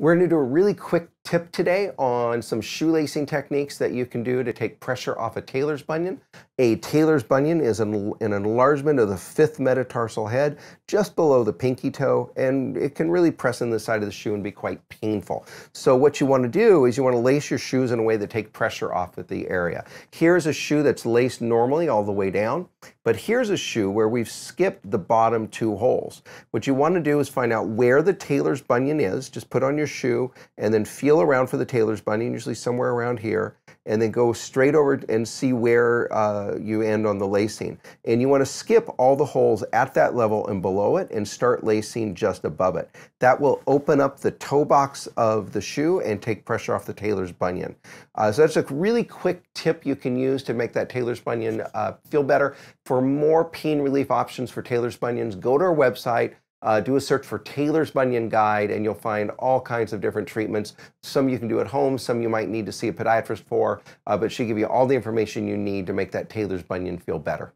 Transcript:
we're going to do a really quick tip today on some shoelacing techniques that you can do to take pressure off a tailor's bunion. A tailor's bunion is an, an enlargement of the fifth metatarsal head just below the pinky toe, and it can really press in the side of the shoe and be quite painful. So what you want to do is you want to lace your shoes in a way that take pressure off of the area. Here's a shoe that's laced normally all the way down, but here's a shoe where we've skipped the bottom two holes. What you want to do is find out where the tailor's bunion is, just put on your shoe and then feel around for the Taylor's Bunion, usually somewhere around here, and then go straight over and see where uh, you end on the lacing. And you want to skip all the holes at that level and below it and start lacing just above it. That will open up the toe box of the shoe and take pressure off the Taylor's Bunion. Uh, so that's a really quick tip you can use to make that Taylor's Bunion uh, feel better. For more pain relief options for Taylor's Bunions, go to our website, uh, do a search for Taylor's Bunion Guide, and you'll find all kinds of different treatments. Some you can do at home, some you might need to see a podiatrist for, uh, but she will give you all the information you need to make that Taylor's Bunion feel better.